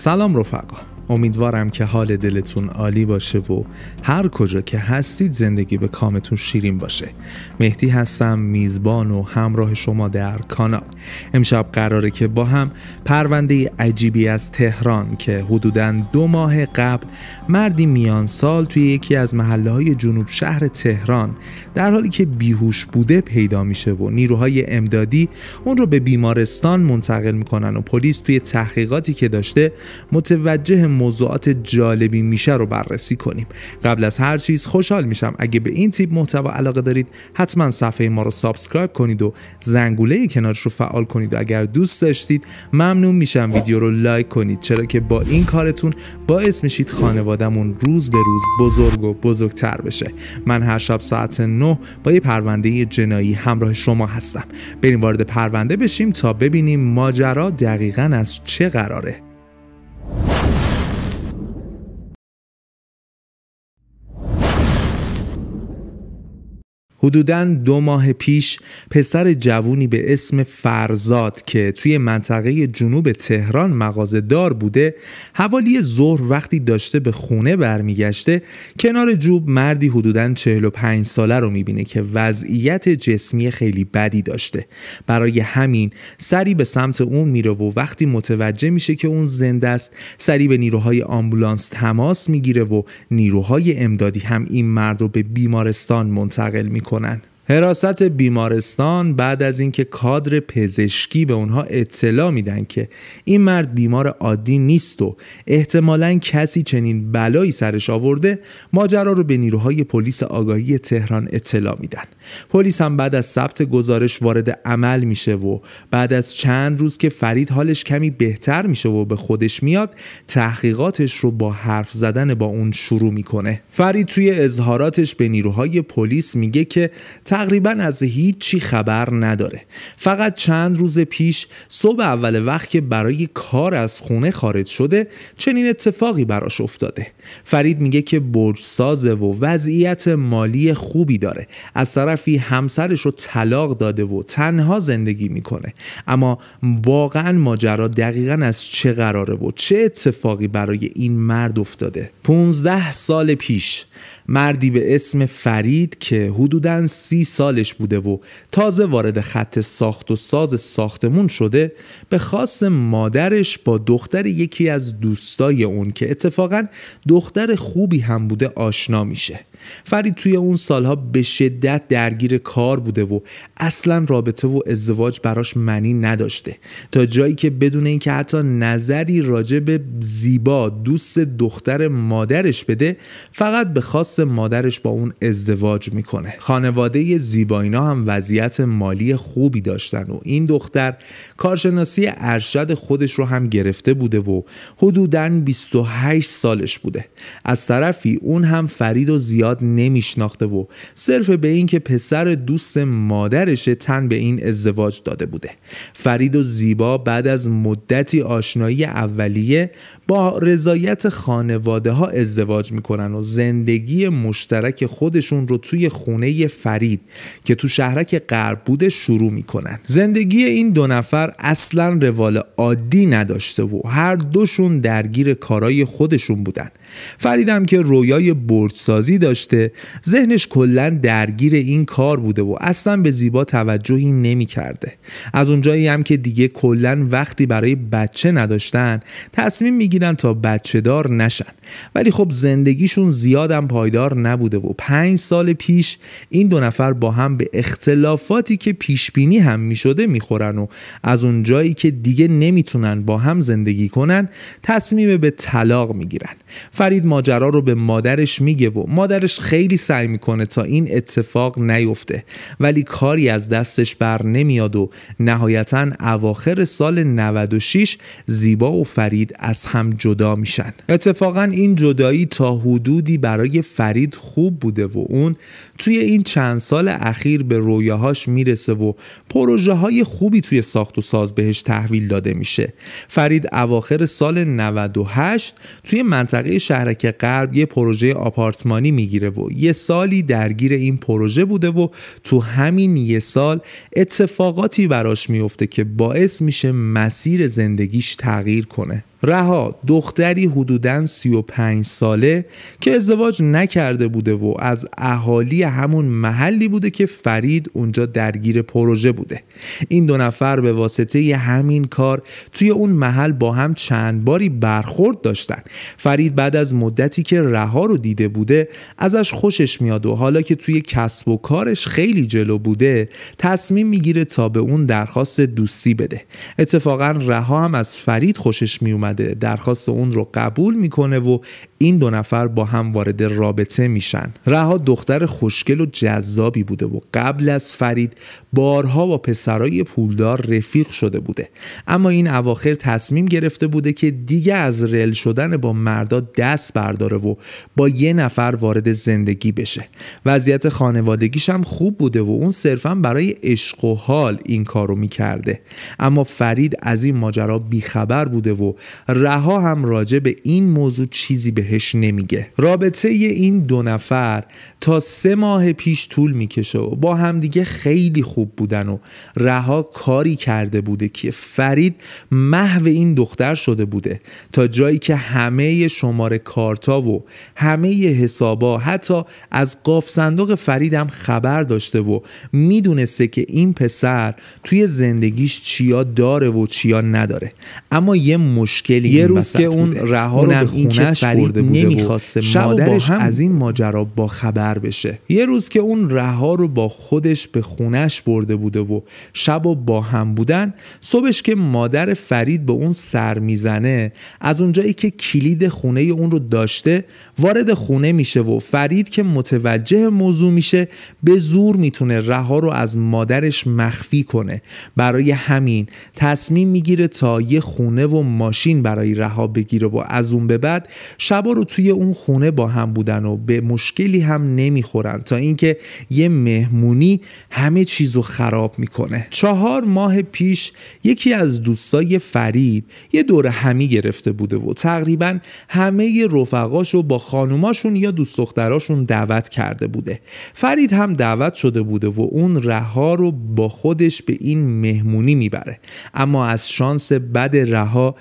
سلام رفقا امیدوارم که حال دلتون عالی باشه و هر کجا که هستید زندگی به کامتون شیرین باشه مهدی هستم میزبان و همراه شما در کانال امشب قراره که با هم پرونده عجیبی از تهران که حدوداً دو ماه قبل مردی میان سال توی یکی از محله های جنوب شهر تهران در حالی که بیهوش بوده پیدا میشه و نیروهای امدادی اون رو به بیمارستان منتقل میکنن و پلیس توی تحقیقاتی که داشته متوجه موضوعات جالبی میشه رو بررسی کنیم قبل از هر چیز خوشحال میشم اگه به این تیپ محتوا علاقه دارید حتما صفحه ما رو سابسکرایب کنید و زنگوله کنارش رو فعال کنید و اگر دوست داشتید ممنون میشم ویدیو رو لایک کنید چرا که با این کارتون باعث میشید خانوادهمون روز به روز بزرگ و بزرگتر بشه من هر شب ساعت 9 با یه پرونده جنایی همراه شما هستم بریم وارد پرونده بشیم تا ببینیم ماجرا دقیقا از چه قراره حدوداً دو ماه پیش پسر جوونی به اسم فرزاد که توی منطقه جنوب تهران دار بوده حوالی ظهر وقتی داشته به خونه برمیگشته کنار جوب مردی حدوداً 45 ساله رو میبینه که وضعیت جسمی خیلی بدی داشته برای همین سری به سمت اون میره و وقتی متوجه میشه که اون زنده است سری به نیروهای آمبولانس تماس میگیره و نیروهای امدادی هم این مرد رو به بیمارستان منتقل میکنه csatornán. حراست بیمارستان بعد از اینکه کادر پزشکی به اونها اطلاع میدن که این مرد بیمار عادی نیست و احتمالا کسی چنین بلایی سرش آورده ماجرا رو به نیروهای پلیس آگاهی تهران اطلاع میدن پلیس هم بعد از ثبت گزارش وارد عمل میشه و بعد از چند روز که فرید حالش کمی بهتر میشه و به خودش میاد تحقیقاتش رو با حرف زدن با اون شروع میکنه فرید توی اظهاراتش به نیروهای پلیس میگه که تقریبا از هیچی خبر نداره فقط چند روز پیش صبح اول وقت که برای کار از خونه خارج شده چنین اتفاقی براش افتاده فرید میگه که برج و وضعیت مالی خوبی داره از طرفی همسرش رو طلاق داده و تنها زندگی میکنه اما واقعا ماجرا دقیقا از چه قراره و چه اتفاقی برای این مرد افتاده 15 سال پیش مردی به اسم فرید که حدوداً سی سالش بوده و تازه وارد خط ساخت و ساز ساختمون شده به خاص مادرش با دختر یکی از دوستای اون که اتفاقا دختر خوبی هم بوده آشنا میشه فرید توی اون سالها به شدت درگیر کار بوده و اصلا رابطه و ازدواج براش معنی نداشته تا جایی که بدون اینکه حتی نظری راجع به زیبا دوست دختر مادرش بده فقط به خواست مادرش با اون ازدواج میکنه خانواده زیباینا هم وضعیت مالی خوبی داشتن و این دختر کارشناسی ارشد خودش رو هم گرفته بوده و حدوداً 28 سالش بوده از طرفی اون هم فرید و زیاد نمیشناخته و صرف به اینکه پسر دوست مادرش تن به این ازدواج داده بوده فرید و زیبا بعد از مدتی آشنایی اولیه با رضایت خانواده ها ازدواج میکنن و زندگی مشترک خودشون رو توی خونه فرید که تو شهرک غرب بوده شروع میکنن زندگی این دو نفر اصلا روال عادی نداشته و هر دوشون درگیر کارای خودشون بودن فریدم که رویای بردسازی داشته ذهنش کلا درگیر این کار بوده و اصلا به زیبا توجهی نمیکرده از اونجایی هم که دیگه کلا وقتی برای بچه نداشتن تصمیم میگیرن تا بچه دار نشن ولی خب زندگیشون زیادم پایدار نبوده و پنج سال پیش این دو نفر با هم به اختلافاتی که پیش بینی هم میشده میخورن و از اونجایی که دیگه نمیتونن با هم زندگی کنن تصمیم به طلاق میگیرن فرید ماجرا رو به مادرش میگه و مادرش خیلی سعی میکنه تا این اتفاق نیفته ولی کاری از دستش بر نمیاد و نهایتا اواخر سال 96 زیبا و فرید از هم جدا میشن اتفاقا این جدایی تا حدودی برای فرید خوب بوده و اون توی این چند سال اخیر به رویاهاش میرسه و پروژه های خوبی توی ساخت و ساز بهش تحویل داده میشه فرید اواخر سال 98 توی منطقه شهرک غرب یه پروژه آپارتمانی میگیره و یه سالی درگیر این پروژه بوده و تو همین یه سال اتفاقاتی براش میفته که باعث میشه مسیر زندگیش تغییر کنه رها دختری حدوداً 35 ساله که ازدواج نکرده بوده و از اهالی همون محلی بوده که فرید اونجا درگیر پروژه بوده این دو نفر به واسطه همین کار توی اون محل با هم چند باری برخورد داشتن فرید بعد از مدتی که رها رو دیده بوده ازش خوشش میاد و حالا که توی کسب و کارش خیلی جلو بوده تصمیم میگیره تا به اون درخواست دوستی بده اتفاقا رها هم از فرید خوشش میومد درخواست اون رو قبول میکنه و این دو نفر با هم وارد رابطه میشن رها دختر خوشگل و جذابی بوده و قبل از فرید بارها با پسرای پولدار رفیق شده بوده اما این اواخر تصمیم گرفته بوده که دیگه از رل شدن با مردا دست برداره و با یه نفر وارد زندگی بشه وضعیت خانوادگیش هم خوب بوده و اون صرفا برای عشق و حال این کارو میکرده اما فرید از این ماجرا بیخبر بوده و رها هم راجع به این موضوع چیزی بهش نمیگه رابطه این دو نفر تا سه ماه پیش طول میکشه و با همدیگه خیلی خوب بودن و رها کاری کرده بوده که فرید محو این دختر شده بوده تا جایی که همه شماره کارتا و همه حسابا حتی از قاف صندوق فرید هم خبر داشته و میدونسته که این پسر توی زندگیش چیا داره و چیا نداره اما یه مشکل مشکلی یه روز که اون رها رو به خونش برده مادرش هم... از این ماجرا با خبر بشه یه روز که اون رها رو با خودش به خونش برده بوده و شب و با هم بودن صبحش که مادر فرید به اون سر میزنه از اونجایی که کلید خونه اون رو داشته وارد خونه میشه و فرید که متوجه موضوع میشه به زور میتونه رها رو از مادرش مخفی کنه برای همین تصمیم میگیره تا یه خونه و ماشین برای رها بگیره و از اون به بعد شبا رو توی اون خونه با هم بودن و به مشکلی هم نمیخورن تا اینکه یه مهمونی همه چیز رو خراب میکنه چهار ماه پیش یکی از دوستای فرید یه دور همی گرفته بوده و تقریبا همه رفقاش رو با خانوماشون یا دوست دختراشون دعوت کرده بوده فرید هم دعوت شده بوده و اون رها رو با خودش به این مهمونی میبره اما از شانس بد رها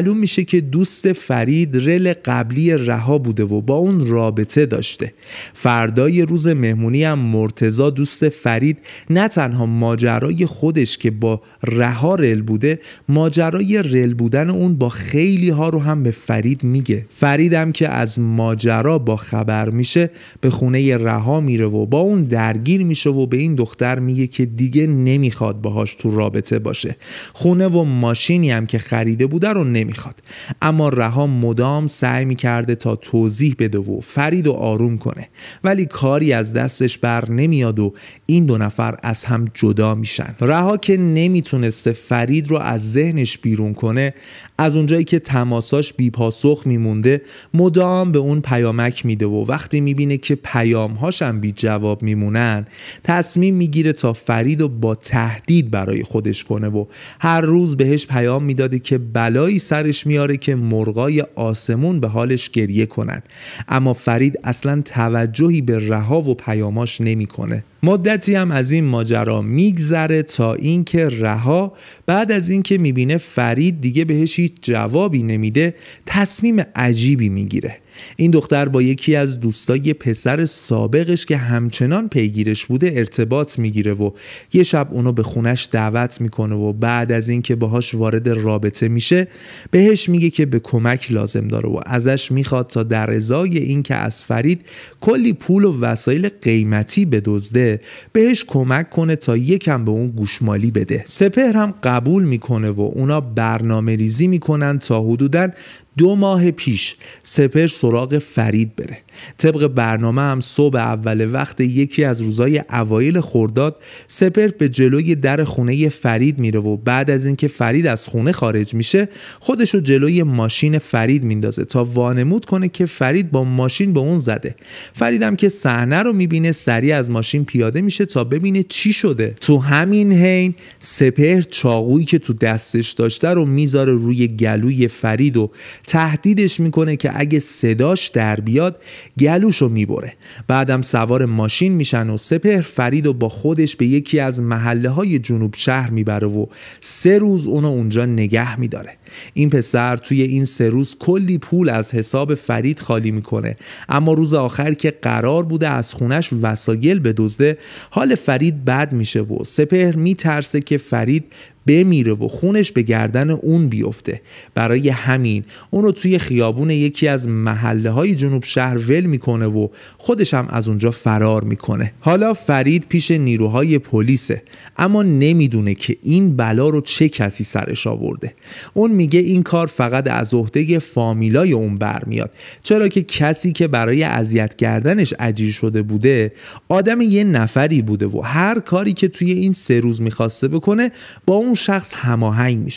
معلوم میشه که دوست فرید رل قبلی رها بوده و با اون رابطه داشته فردای روز مهمونی هم مرتزا دوست فرید نه تنها ماجرای خودش که با رها رل بوده ماجرای رل بودن اون با خیلی ها رو هم به فرید میگه فریدم که از ماجرا با خبر میشه به خونه رها میره و با اون درگیر میشه و به این دختر میگه که دیگه نمیخواد باهاش تو رابطه باشه خونه و ماشینی هم که خریده بوده رو نمی نمیخواد اما رها مدام سعی میکرده تا توضیح بده و فرید و آروم کنه ولی کاری از دستش بر نمیاد و این دو نفر از هم جدا میشن رها که نمیتونسته فرید رو از ذهنش بیرون کنه از اونجایی که تماساش بیپاسخ میمونده مدام به اون پیامک میده و وقتی میبینه که پیامهاش هم بی جواب میمونن تصمیم میگیره تا فرید رو با تهدید برای خودش کنه و هر روز بهش پیام میداده که بلایی سرش میاره که مرغای آسمون به حالش گریه کنند. اما فرید اصلا توجهی به رها و پیاماش نمیکنه مدتی هم از این ماجرا میگذره تا اینکه رها بعد از اینکه میبینه فرید دیگه بهش هیچ جوابی نمیده تصمیم عجیبی میگیره این دختر با یکی از دوستای پسر سابقش که همچنان پیگیرش بوده ارتباط میگیره و یه شب اونو به خونش دعوت میکنه و بعد از اینکه باهاش وارد رابطه میشه بهش میگه که به کمک لازم داره و ازش میخواد تا در ازای اینکه از فرید کلی پول و وسایل قیمتی بدزده بهش کمک کنه تا یکم به اون گوشمالی بده سپهر هم قبول میکنه و اونا برنامه ریزی میکنن تا حدودن دو ماه پیش سپر سراغ فرید بره طبق برنامه هم صبح اول وقت یکی از روزای اوایل خورداد سپرت به جلوی در خونه فرید میره و بعد از اینکه فرید از خونه خارج میشه خودشو جلوی ماشین فرید میندازه تا وانمود کنه که فرید با ماشین به اون زده فریدم که صحنه رو میبینه سریع از ماشین پیاده میشه تا ببینه چی شده تو همین حین سپر چاقویی که تو دستش داشته رو میذاره روی گلوی فرید و تهدیدش میکنه که اگه صداش در بیاد گلوشو میبره بعدم سوار ماشین میشن و سپهر فرید و با خودش به یکی از محله های جنوب شهر میبره و سه روز اونو اونجا نگه میداره این پسر توی این سه روز کلی پول از حساب فرید خالی میکنه اما روز آخر که قرار بوده از خونش وسایل بدزده حال فرید بد میشه و سپهر میترسه که فرید بمیره و خونش به گردن اون بیفته برای همین اون رو توی خیابون یکی از محله های جنوب شهر ول میکنه و خودش هم از اونجا فرار میکنه حالا فرید پیش نیروهای پلیسه اما نمیدونه که این بلا رو چه کسی سرش آورده اون میگه این کار فقط از عهده فامیلای اون برمیاد چرا که کسی که برای اذیت کردنش اجیر شده بوده آدم یه نفری بوده و هر کاری که توی این سه روز میخواسته بکنه با اون اون شخص هماهنگ می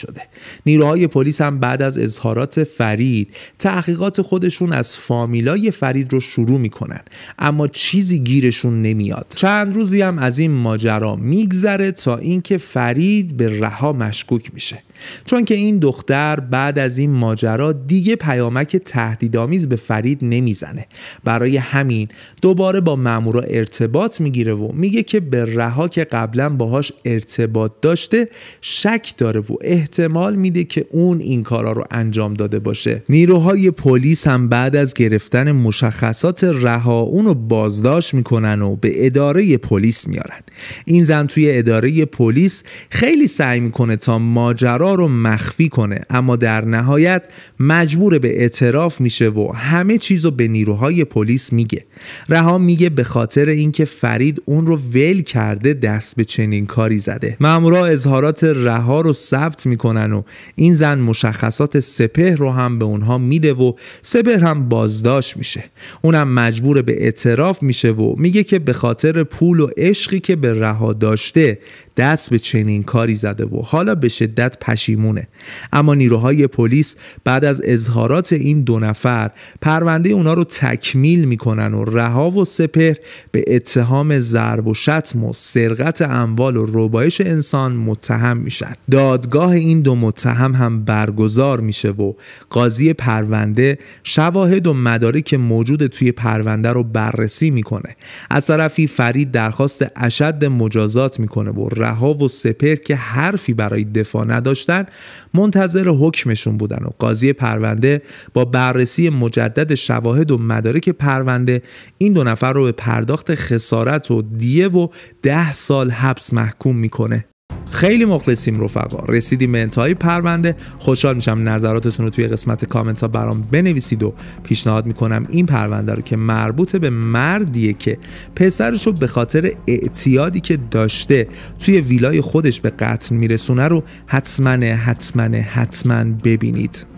نیروهای پلیس هم بعد از اظهارات فرید تحقیقات خودشون از فامیلای فرید رو شروع میکنن اما چیزی گیرشون نمیاد چند روزی هم از این ماجرا میگذره تا اینکه فرید به رها مشکوک میشه چون که این دختر بعد از این ماجرا دیگه پیامک تهدیدآمیز به فرید نمیزنه برای همین دوباره با مامورا ارتباط میگیره و میگه که به رها که قبلا باهاش ارتباط داشته شک داره و احتمال میده که اون این کارا رو انجام داده باشه نیروهای پلیس هم بعد از گرفتن مشخصات رها اون رو بازداشت میکنن و به اداره پلیس میارن این زن توی اداره پلیس خیلی سعی میکنه تا ماجرا رو مخفی کنه اما در نهایت مجبور به اعتراف میشه و همه چیزو به نیروهای پلیس میگه رها میگه به خاطر اینکه فرید اون رو ول کرده دست به چنین کاری زده مامورا اظهارات رها رو ثبت میکنن و این زن مشخصات سپهر رو هم به اونها میده و سپهر هم بازداشت میشه اونم مجبور به اعتراف میشه و میگه که به خاطر پول و عشقی که به رها داشته دست به چنین کاری زده و حالا به شدت پشیمونه اما نیروهای پلیس بعد از اظهارات این دو نفر پرونده اونا رو تکمیل میکنن و رها و سپهر به اتهام ضرب و شتم و سرقت اموال و ربایش انسان متهم دادگاه این دو متهم هم برگزار میشه و قاضی پرونده شواهد و مدارک موجود توی پرونده رو بررسی میکنه از طرفی فرید درخواست اشد مجازات میکنه و رها و سپر که حرفی برای دفاع نداشتن منتظر حکمشون بودن و قاضی پرونده با بررسی مجدد شواهد و مدارک پرونده این دو نفر رو به پرداخت خسارت و دیه و ده سال حبس محکوم میکنه خیلی مخلصیم رفقا رسیدیم به انتهای پرونده خوشحال میشم نظراتتون رو توی قسمت کامنت ها برام بنویسید و پیشنهاد میکنم این پرونده رو که مربوط به مردیه که پسرش رو به خاطر اعتیادی که داشته توی ویلای خودش به قتل میرسونه رو حتما حتما حتما ببینید